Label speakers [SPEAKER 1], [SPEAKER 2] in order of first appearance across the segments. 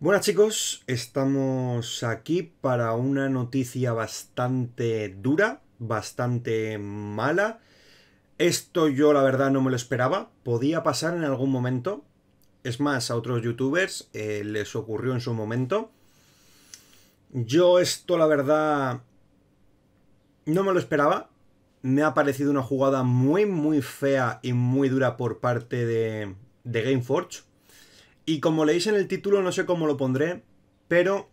[SPEAKER 1] Buenas chicos, estamos aquí para una noticia bastante dura, bastante mala. Esto yo la verdad no me lo esperaba, podía pasar en algún momento. Es más, a otros youtubers eh, les ocurrió en su momento. Yo esto la verdad no me lo esperaba. Me ha parecido una jugada muy muy fea y muy dura por parte de, de Gameforge y como leéis en el título, no sé cómo lo pondré, pero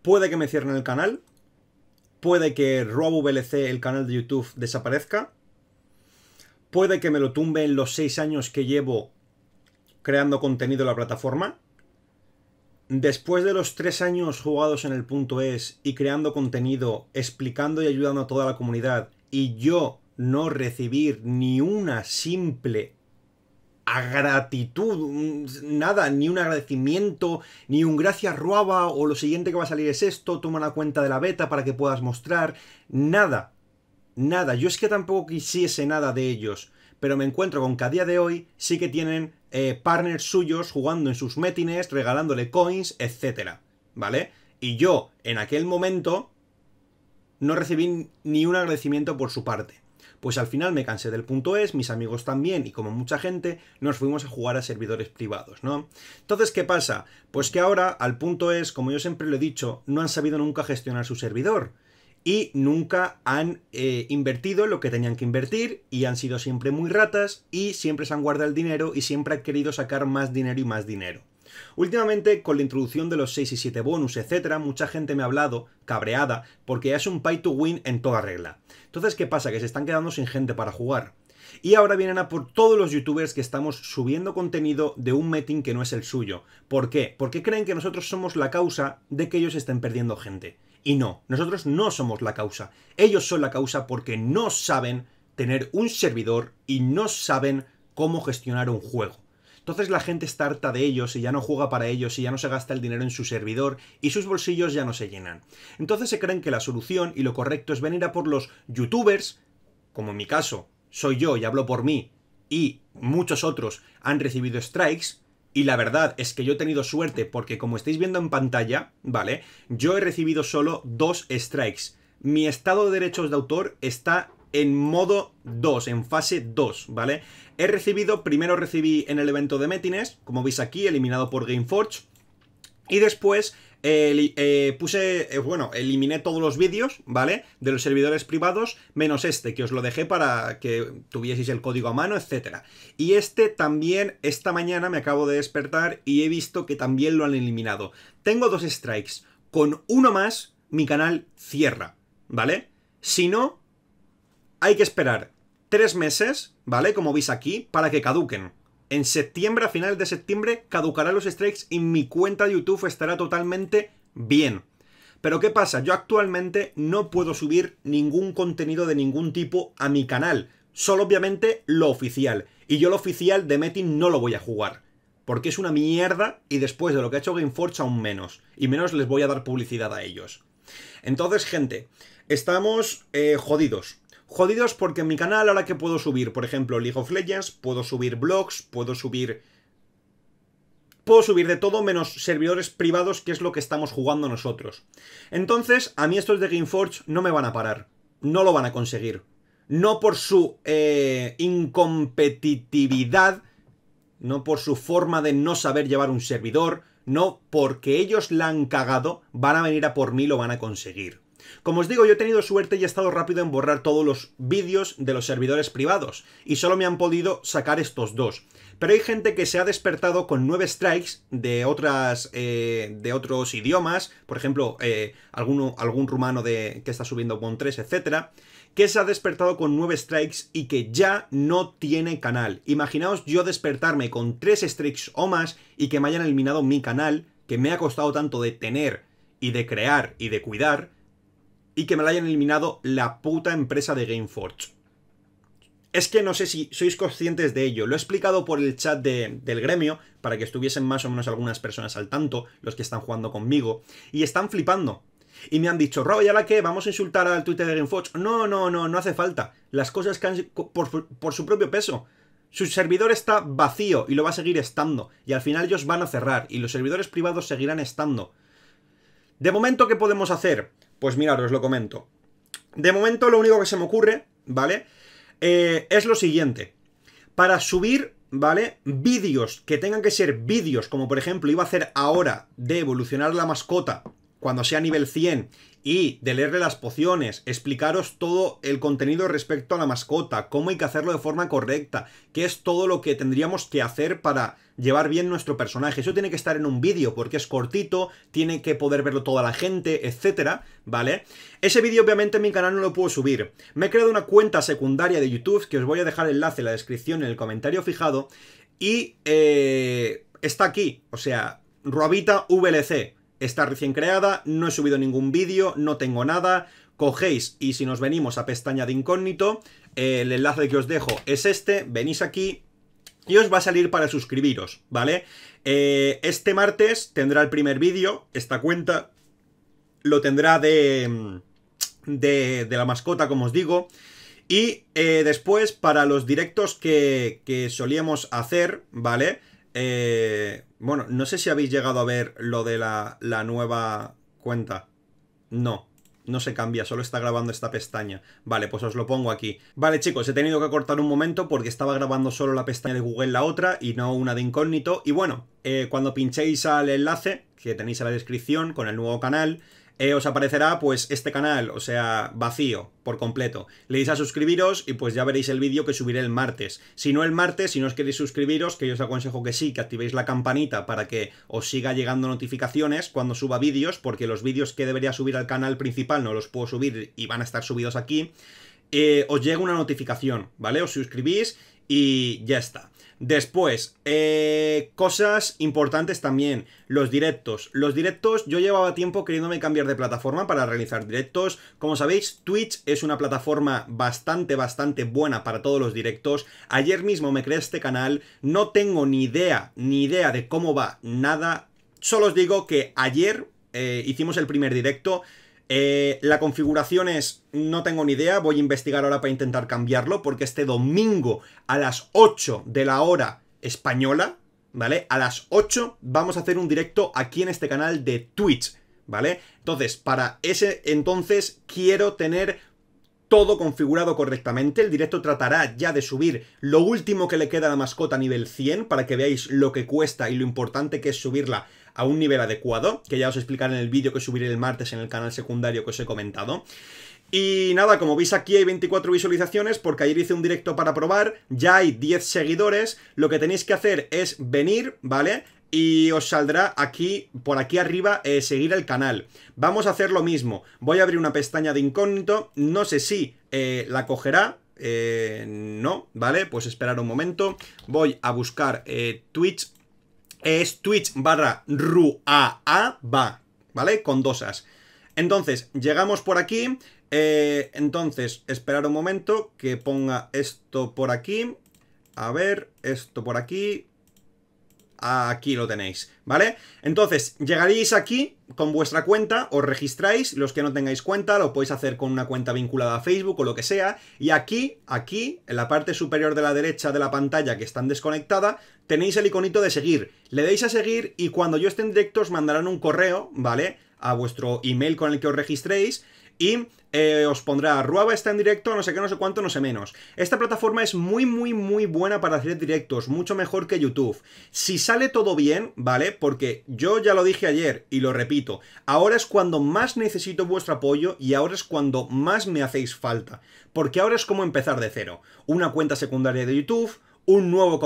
[SPEAKER 1] puede que me cierren el canal, puede que Robo el canal de YouTube, desaparezca, puede que me lo tumbe en los seis años que llevo creando contenido en la plataforma. Después de los tres años jugados en el punto es y creando contenido, explicando y ayudando a toda la comunidad, y yo no recibir ni una simple a gratitud, nada, ni un agradecimiento, ni un gracias Ruaba, o lo siguiente que va a salir es esto, toma la cuenta de la beta para que puedas mostrar, nada, nada, yo es que tampoco quisiese nada de ellos, pero me encuentro con que a día de hoy sí que tienen eh, partners suyos jugando en sus metines, regalándole coins, etcétera, ¿vale? Y yo, en aquel momento, no recibí ni un agradecimiento por su parte. Pues al final me cansé del punto es, mis amigos también, y como mucha gente, nos fuimos a jugar a servidores privados, ¿no? Entonces, ¿qué pasa? Pues que ahora al punto es, como yo siempre lo he dicho, no han sabido nunca gestionar su servidor y nunca han eh, invertido lo que tenían que invertir y han sido siempre muy ratas y siempre se han guardado el dinero y siempre han querido sacar más dinero y más dinero. Últimamente, con la introducción de los 6 y 7 bonus, etcétera, mucha gente me ha hablado, cabreada, porque es un pay to win en toda regla. Entonces, ¿qué pasa? Que se están quedando sin gente para jugar. Y ahora vienen a por todos los youtubers que estamos subiendo contenido de un Meting que no es el suyo. ¿Por qué? Porque creen que nosotros somos la causa de que ellos estén perdiendo gente. Y no, nosotros no somos la causa. Ellos son la causa porque no saben tener un servidor y no saben cómo gestionar un juego. Entonces la gente está harta de ellos y ya no juega para ellos y ya no se gasta el dinero en su servidor y sus bolsillos ya no se llenan. Entonces se creen que la solución y lo correcto es venir a por los youtubers, como en mi caso, soy yo y hablo por mí, y muchos otros han recibido strikes, y la verdad es que yo he tenido suerte porque como estáis viendo en pantalla, ¿vale? Yo he recibido solo dos strikes. Mi estado de derechos de autor está en modo 2, en fase 2, ¿vale? He recibido, primero recibí en el evento de Metines, como veis aquí, eliminado por Gameforge, y después eh, puse, eh, bueno, eliminé todos los vídeos, ¿vale? De los servidores privados, menos este, que os lo dejé para que tuvieseis el código a mano, etcétera. Y este también, esta mañana me acabo de despertar y he visto que también lo han eliminado. Tengo dos strikes. Con uno más, mi canal cierra, ¿vale? Si no, hay que esperar tres meses, ¿vale? Como veis aquí, para que caduquen. En septiembre, a final de septiembre, caducarán los strikes y mi cuenta de YouTube estará totalmente bien. Pero ¿qué pasa? Yo actualmente no puedo subir ningún contenido de ningún tipo a mi canal. Solo obviamente lo oficial. Y yo lo oficial de Metin no lo voy a jugar. Porque es una mierda y después de lo que ha hecho Gameforge aún menos. Y menos les voy a dar publicidad a ellos. Entonces, gente, estamos eh, jodidos Jodidos porque en mi canal ahora que puedo subir, por ejemplo, League of Legends, puedo subir blogs, puedo subir... Puedo subir de todo menos servidores privados, que es lo que estamos jugando nosotros. Entonces, a mí estos de Gameforge no me van a parar. No lo van a conseguir. No por su eh, incompetitividad, no por su forma de no saber llevar un servidor, no porque ellos la han cagado, van a venir a por mí, lo van a conseguir. Como os digo, yo he tenido suerte y he estado rápido en borrar todos los vídeos de los servidores privados, y solo me han podido sacar estos dos. Pero hay gente que se ha despertado con nueve strikes de otras. Eh, de otros idiomas, por ejemplo, eh, alguno, algún rumano de, que está subiendo con 3, etcétera que se ha despertado con nueve strikes y que ya no tiene canal. Imaginaos yo despertarme con tres strikes o más y que me hayan eliminado mi canal, que me ha costado tanto de tener y de crear y de cuidar, y que me la hayan eliminado la puta empresa de Gameforge. Es que no sé si sois conscientes de ello. Lo he explicado por el chat del gremio, para que estuviesen más o menos algunas personas al tanto, los que están jugando conmigo, y están flipando. Y me han dicho, Rob, ya la que vamos a insultar al Twitter de Gameforge. No, no, no, no hace falta. Las cosas caen por, por su propio peso. Su servidor está vacío y lo va a seguir estando. Y al final ellos van a cerrar y los servidores privados seguirán estando. De momento, ¿qué podemos hacer? Pues mirad, os lo comento. De momento lo único que se me ocurre, ¿vale? Eh, es lo siguiente. Para subir, ¿vale? Vídeos que tengan que ser vídeos, como por ejemplo iba a hacer ahora de evolucionar la mascota cuando sea nivel 100 y de leerle las pociones, explicaros todo el contenido respecto a la mascota, cómo hay que hacerlo de forma correcta, qué es todo lo que tendríamos que hacer para llevar bien nuestro personaje. Eso tiene que estar en un vídeo porque es cortito, tiene que poder verlo toda la gente, etcétera, ¿vale? Ese vídeo obviamente en mi canal no lo puedo subir. Me he creado una cuenta secundaria de YouTube que os voy a dejar el enlace en la descripción en el comentario fijado y eh, está aquí, o sea, robita VLC está recién creada, no he subido ningún vídeo, no tengo nada, cogéis y si nos venimos a pestaña de incógnito, el enlace que os dejo es este, venís aquí y os va a salir para suscribiros, ¿vale? Eh, este martes tendrá el primer vídeo, esta cuenta lo tendrá de, de, la mascota, como os digo. Y eh, después, para los directos que, que solíamos hacer, ¿vale? Eh, bueno, no sé si habéis llegado a ver lo de la, la nueva cuenta. No, no se cambia, solo está grabando esta pestaña. Vale, pues os lo pongo aquí. Vale, chicos, he tenido que cortar un momento porque estaba grabando solo la pestaña de Google la otra y no una de incógnito. Y bueno, eh, cuando pinchéis al enlace que tenéis en la descripción con el nuevo canal, eh, os aparecerá pues este canal, o sea, vacío por completo. Le a suscribiros y pues ya veréis el vídeo que subiré el martes. Si no el martes, si no os queréis suscribiros, que yo os aconsejo que sí, que activéis la campanita para que os siga llegando notificaciones cuando suba vídeos, porque los vídeos que debería subir al canal principal no los puedo subir y van a estar subidos aquí. Eh, os llega una notificación, ¿vale? Os suscribís y ya está. Después, eh, cosas importantes también, los directos. Los directos, yo llevaba tiempo queriéndome cambiar de plataforma para realizar directos. Como sabéis, Twitch es una plataforma bastante, bastante buena para todos los directos. Ayer mismo me creé este canal, no tengo ni idea, ni idea de cómo va nada. Solo os digo que ayer eh, hicimos el primer directo eh, la configuración es, no tengo ni idea, voy a investigar ahora para intentar cambiarlo, porque este domingo a las 8 de la hora española, ¿vale? A las 8 vamos a hacer un directo aquí en este canal de Twitch, ¿vale? Entonces, para ese entonces quiero tener todo configurado correctamente. El directo tratará ya de subir lo último que le queda a la mascota a nivel 100 para que veáis lo que cuesta y lo importante que es subirla a un nivel adecuado, que ya os explicaré en el vídeo que subiré el martes en el canal secundario que os he comentado. Y nada, como veis aquí hay 24 visualizaciones porque ayer hice un directo para probar, ya hay 10 seguidores, lo que tenéis que hacer es venir, ¿vale? y os saldrá aquí, por aquí arriba, eh, seguir el canal. Vamos a hacer lo mismo. Voy a abrir una pestaña de incógnito. No sé si eh, la cogerá. Eh, no, ¿vale? Pues esperar un momento. Voy a buscar Twitch es Twitch barra va, ¿vale? Con dosas Entonces, llegamos por aquí. Eh, entonces, esperar un momento que ponga esto por aquí. A ver, esto por aquí aquí lo tenéis, ¿vale? Entonces, llegaréis aquí con vuestra cuenta, os registráis, los que no tengáis cuenta, lo podéis hacer con una cuenta vinculada a Facebook o lo que sea, y aquí, aquí, en la parte superior de la derecha de la pantalla que están desconectada, tenéis el iconito de seguir. Le deis a seguir y cuando yo esté en directo os mandarán un correo, ¿vale? A vuestro email con el que os registréis, y eh, os pondrá Ruaba está en directo, no sé qué, no sé cuánto, no sé menos. Esta plataforma es muy, muy, muy buena para hacer directos, mucho mejor que YouTube. Si sale todo bien, ¿vale? Porque yo ya lo dije ayer y lo repito, ahora es cuando más necesito vuestro apoyo y ahora es cuando más me hacéis falta. Porque ahora es como empezar de cero. Una cuenta secundaria de YouTube, un nuevo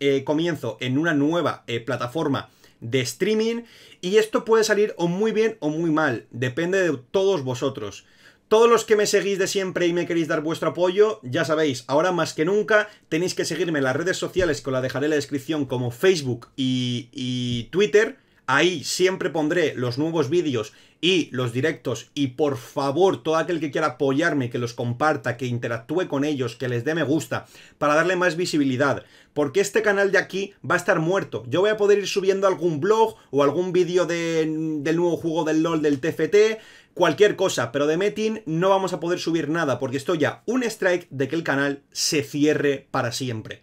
[SPEAKER 1] eh, comienzo, en una nueva eh, plataforma de streaming y esto puede salir o muy bien o muy mal, depende de todos vosotros. Todos los que me seguís de siempre y me queréis dar vuestro apoyo, ya sabéis, ahora más que nunca tenéis que seguirme en las redes sociales que os la dejaré en la descripción como Facebook y, y Twitter Ahí siempre pondré los nuevos vídeos y los directos y por favor todo aquel que quiera apoyarme, que los comparta, que interactúe con ellos, que les dé me gusta para darle más visibilidad, porque este canal de aquí va a estar muerto. Yo voy a poder ir subiendo algún blog o algún vídeo del nuevo juego del LOL del TFT, cualquier cosa, pero de Metin no vamos a poder subir nada porque estoy ya un strike de que el canal se cierre para siempre.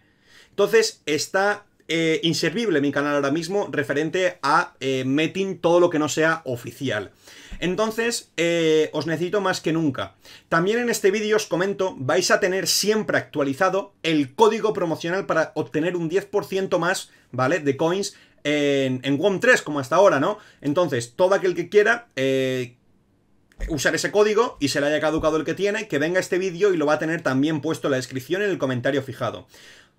[SPEAKER 1] Entonces está eh, inservible mi canal ahora mismo referente a eh, meting todo lo que no sea oficial. Entonces, eh, os necesito más que nunca. También en este vídeo os comento, vais a tener siempre actualizado el código promocional para obtener un 10% más, ¿vale? De coins en, en WOM 3, como hasta ahora, ¿no? Entonces, todo aquel que quiera... usar ese código y se le haya caducado el que tiene, que venga este vídeo y lo va a tener también puesto en la descripción en el comentario fijado.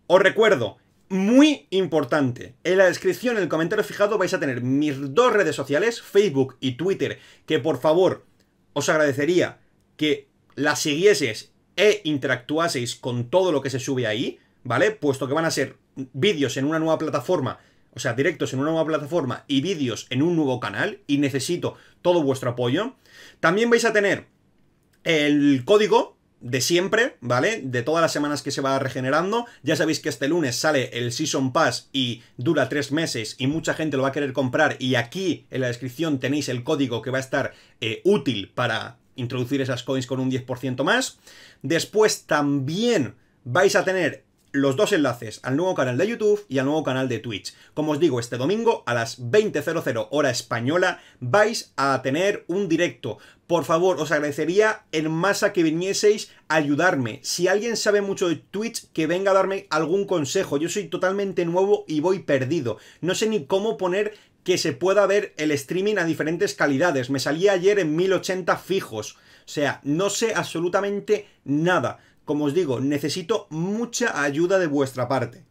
[SPEAKER 1] Os recuerdo, muy importante. En la descripción, en el comentario fijado, vais a tener mis dos redes sociales, Facebook y Twitter, que por favor os agradecería que las siguieseis e interactuaseis con todo lo que se sube ahí, ¿vale? Puesto que van a ser vídeos en una nueva plataforma, o sea, directos en una nueva plataforma y vídeos en un nuevo canal, y necesito todo vuestro apoyo. También vais a tener el código de siempre, ¿vale? De todas las semanas que se va regenerando. Ya sabéis que este lunes sale el Season Pass y dura tres meses y mucha gente lo va a querer comprar y aquí en la descripción tenéis el código que va a estar eh, útil para introducir esas coins con un 10% más. Después también vais a tener los dos enlaces al nuevo canal de YouTube y al nuevo canal de Twitch. Como os digo, este domingo a las 20.00 hora española vais a tener un directo. Por favor, os agradecería en masa que vinieseis a ayudarme. Si alguien sabe mucho de Twitch, que venga a darme algún consejo. Yo soy totalmente nuevo y voy perdido. No sé ni cómo poner que se pueda ver el streaming a diferentes calidades. Me salía ayer en 1080 fijos. O sea, no sé absolutamente nada como os digo, necesito mucha ayuda de vuestra parte.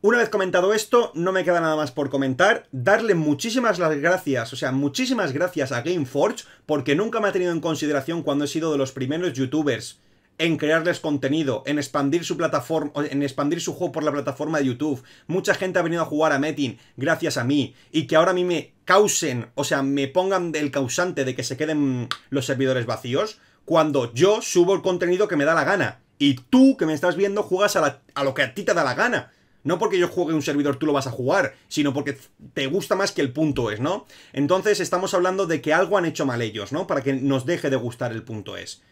[SPEAKER 1] Una vez comentado esto, no me queda nada más por comentar. Darle muchísimas las gracias, o sea, muchísimas gracias a Gameforge, porque nunca me ha tenido en consideración cuando he sido de los primeros youtubers en crearles contenido, en expandir su plataforma, en expandir su juego por la plataforma de YouTube. Mucha gente ha venido a jugar a Metin gracias a mí y que ahora a mí me causen, o sea, me pongan el causante de que se queden los servidores vacíos cuando yo subo el contenido que me da la gana. Y tú, que me estás viendo, juegas a, lo que a ti te da la gana. No porque yo juegue un servidor tú lo vas a jugar, sino porque te gusta más que el punto es, ¿no? Entonces estamos hablando de que algo han hecho mal ellos, ¿no? Para que nos deje de gustar el punto es.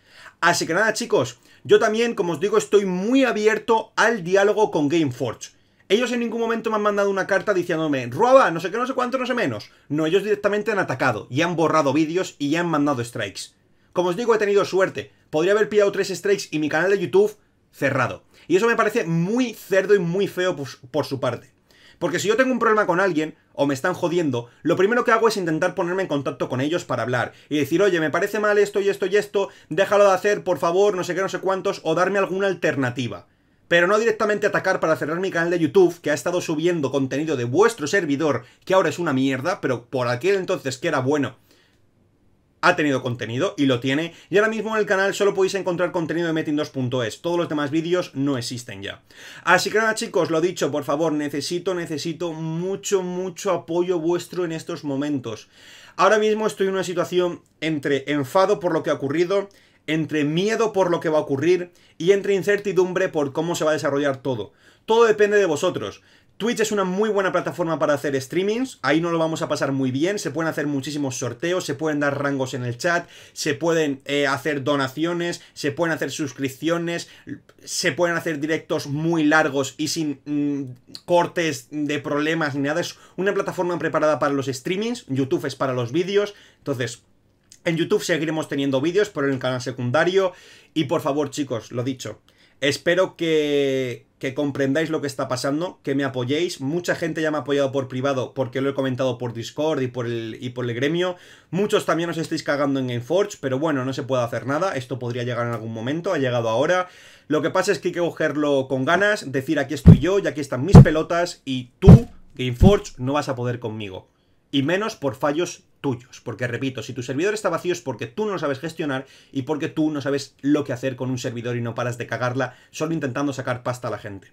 [SPEAKER 1] Así que nada, chicos, yo también, como os digo, estoy muy abierto al diálogo con Gameforge. Ellos en ningún momento me han mandado una carta diciéndome, ¡Ruaba! no sé qué, no sé cuánto, no sé menos. No, ellos directamente han atacado y han borrado vídeos y ya han mandado strikes. Como os digo, he tenido suerte, podría haber pillado tres strikes y mi canal de YouTube cerrado. Y eso me parece muy cerdo y muy feo pues, por, su parte. Porque si yo tengo un problema con alguien, o me están jodiendo, lo primero que hago es intentar ponerme en contacto con ellos para hablar y decir, oye, me parece mal esto y esto y esto, déjalo de hacer, por favor, no sé qué, no sé cuántos, o darme alguna alternativa. Pero no directamente atacar para cerrar mi canal de YouTube, que ha estado subiendo contenido de vuestro servidor, que ahora es una mierda, pero por aquel entonces que era bueno, ha tenido contenido y lo tiene. Y ahora mismo en el canal solo podéis encontrar contenido de Metin2.es. Todos los demás vídeos no existen ya. Así que nada, chicos, lo dicho, por favor, necesito, necesito mucho, mucho apoyo vuestro en estos momentos. Ahora mismo estoy en una situación entre enfado por lo que ha ocurrido, entre miedo por lo que va a ocurrir y entre incertidumbre por cómo se va a desarrollar todo. Todo depende de vosotros. Twitch es una muy buena plataforma para hacer streamings, ahí no lo vamos a pasar muy bien, se pueden hacer muchísimos sorteos, se pueden dar rangos en el chat, se pueden eh, hacer donaciones, se pueden hacer suscripciones, se pueden hacer directos muy largos y sin mm, cortes de problemas ni nada, es una plataforma preparada para los streamings, YouTube es para los vídeos, entonces... En YouTube seguiremos teniendo vídeos por el canal secundario. Y por favor, chicos, lo dicho, Espero que, comprendáis lo que está pasando, que me apoyéis. Mucha gente ya me ha apoyado por privado porque lo he comentado por Discord y por el, y por el gremio. Muchos también os estáis cagando en Gameforge, pero bueno, no se puede hacer nada. Esto podría llegar en algún momento, ha llegado ahora. Lo que pasa es que hay que cogerlo con ganas, decir aquí estoy yo y aquí están mis pelotas y tú, Gameforge, no vas a poder conmigo. Y menos por fallos tuyos. Porque repito, si tu servidor está vacío es porque tú no lo sabes gestionar y porque tú no sabes lo que hacer con un servidor y no paras de cagarla solo intentando sacar pasta a la gente.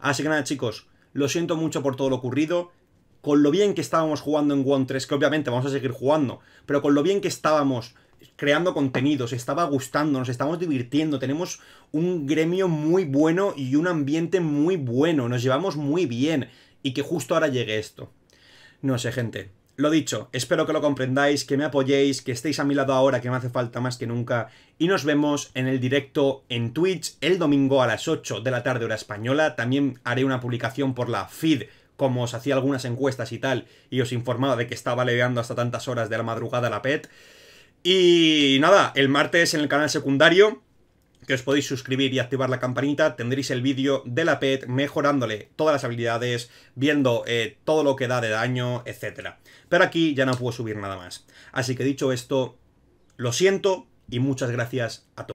[SPEAKER 1] Así que nada, chicos, lo siento mucho por todo lo ocurrido. Con lo bien que estábamos jugando en One 3, que obviamente vamos a seguir jugando, pero con lo bien que estábamos creando contenidos, estaba gustando, nos estamos divirtiendo, tenemos un gremio muy bueno y un ambiente muy bueno, nos llevamos muy bien y que justo ahora llegue esto. No sé, gente, lo dicho, espero que lo comprendáis, que me apoyéis, que estéis a mi lado ahora, que me hace falta más que nunca, y nos vemos en el directo en Twitch el domingo a las 8 de la tarde hora española. También haré una publicación por la feed como os hacía algunas encuestas y tal, y os informaba de que estaba leveando hasta tantas horas de la madrugada la PET. Y nada, el martes en el canal secundario que os podéis suscribir y activar la campanita, tendréis el vídeo de la PET mejorándole todas las habilidades, viendo eh, todo lo que da de daño, etc. Pero aquí ya no puedo subir nada más. Así que dicho esto, lo siento y muchas gracias a todos.